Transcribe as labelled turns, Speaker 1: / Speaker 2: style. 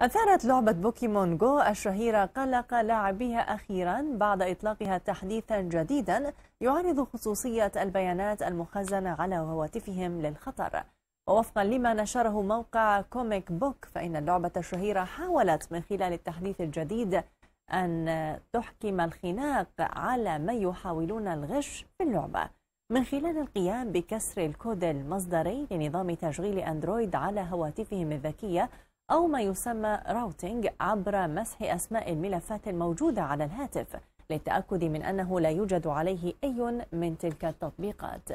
Speaker 1: أثارت لعبة بوكيمون جو الشهيرة قلق لاعبيها أخيرا بعد إطلاقها تحديثا جديدا يعرض خصوصية البيانات المخزنة على هواتفهم للخطر ووفقا لما نشره موقع كوميك بوك فإن اللعبة الشهيرة حاولت من خلال التحديث الجديد أن تحكم الخناق على من يحاولون الغش في اللعبة من خلال القيام بكسر الكود المصدري لنظام تشغيل أندرويد على هواتفهم الذكية أو ما يسمى راوتينج عبر مسح أسماء الملفات الموجودة على الهاتف للتأكد من أنه لا يوجد عليه أي من تلك التطبيقات